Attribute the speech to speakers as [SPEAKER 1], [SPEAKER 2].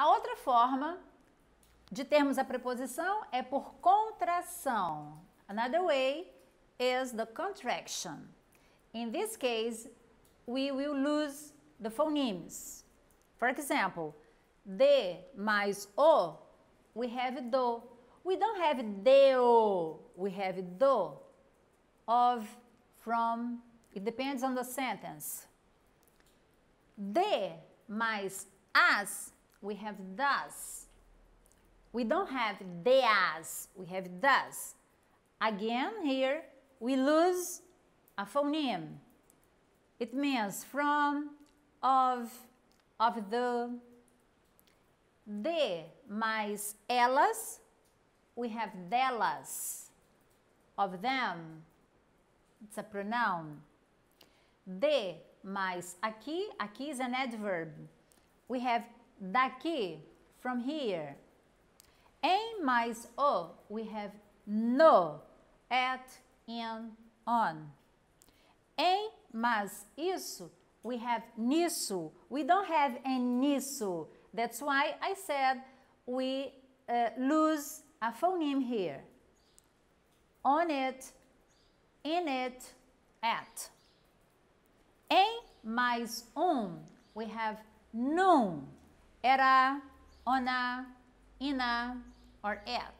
[SPEAKER 1] A outra forma de termos a preposição é por contração. Another way is the contraction. In this case, we will lose the phonemes. For example, de mais o, we have do. We don't have o, we have do. Of, from, it depends on the sentence. De mais as we have thus. We don't have theas, we have thus. Again, here we lose a phoneme. It means from, of, of the, de mais elas, we have delas, of them. It's a pronoun. De mais aqui, aqui is an adverb. We have daqui, from here. Em mais o, we have no, at, in, on. Em mais isso, we have nisso. We don't have em nisso. That's why I said we uh, lose a phoneme here. On it, in it, at. Em mais um, we have num. era, ona, ina, or et.